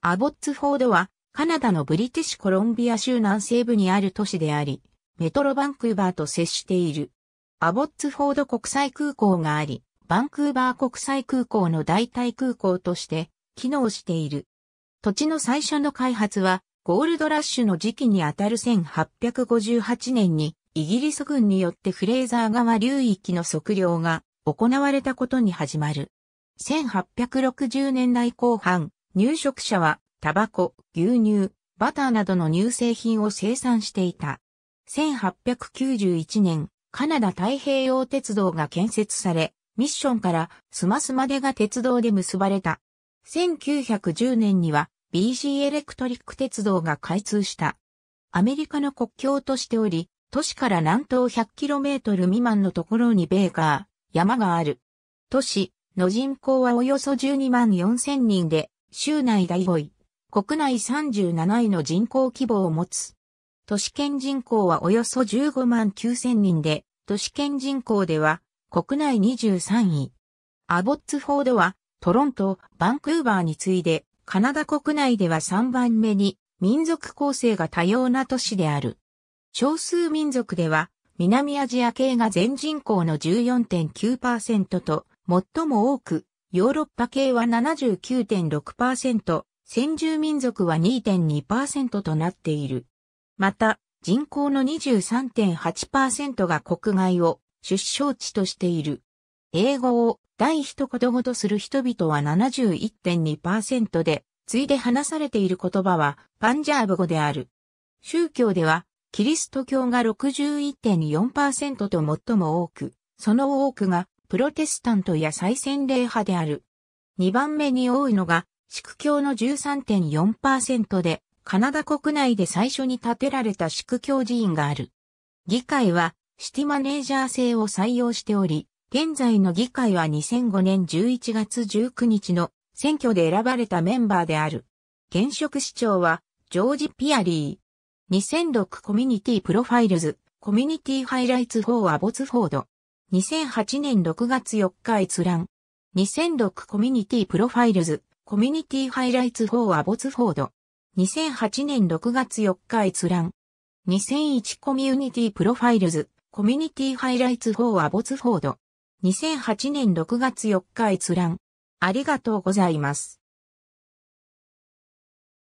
アボッツフォードは、カナダのブリティッシュコロンビア州南西部にある都市であり、メトロバンクーバーと接している。アボッツフォード国際空港があり、バンクーバー国際空港の代替空港として機能している。土地の最初の開発は、ゴールドラッシュの時期にあたる1858年に、イギリス軍によってフレーザー川流域の測量が行われたことに始まる。1860年代後半、入植者は、タバコ、牛乳、バターなどの乳製品を生産していた。1891年、カナダ太平洋鉄道が建設され、ミッションからスマスまでが鉄道で結ばれた。1910年には b g エレクトリック鉄道が開通した。アメリカの国境としており、都市から南東 100km 未満のところにベーカー、山がある。都市の人口はおよそ12万4000人で、州内第5位、国内37位の人口規模を持つ。都市圏人口はおよそ15万9000人で、都市圏人口では国内23位。アボッツフォードはトロント、バンクーバーに次いで、カナダ国内では3番目に民族構成が多様な都市である。少数民族では南アジア系が全人口の14.9%と最も多くヨーロッパ系は79.6%、先住民族は2.2%となっている。また、人口の23.8%が国外を出生地としている。英語を第一言語とする人々は71.2%で、次いで話されている言葉はパンジャーブ語である。宗教では、キリスト教が61.4%と最も多く、その多くがプロテスタントや再洗礼派である。2番目に多いのが、宿教の13.4%で、カナダ国内で最初に建てられた宿教寺院がある。議会は、シティマネージャー制を採用しており、現在の議会は2005年11月19日の選挙で選ばれたメンバーである。現職市長は、ジョージ・ピアリー。2006コミュニティプロファイルズ、コミュニティハイライツ・フォー・アボツフォード。2008年6月4日閲覧。2006コミュニティプロファイルズ、コミュニティハイライツ4アボツフォード。2008年6月4日閲覧。2001コミュニティプロファイルズ、コミュニティハイライツ4アボツフォード。2008年6月4日閲覧。ありがとうございます。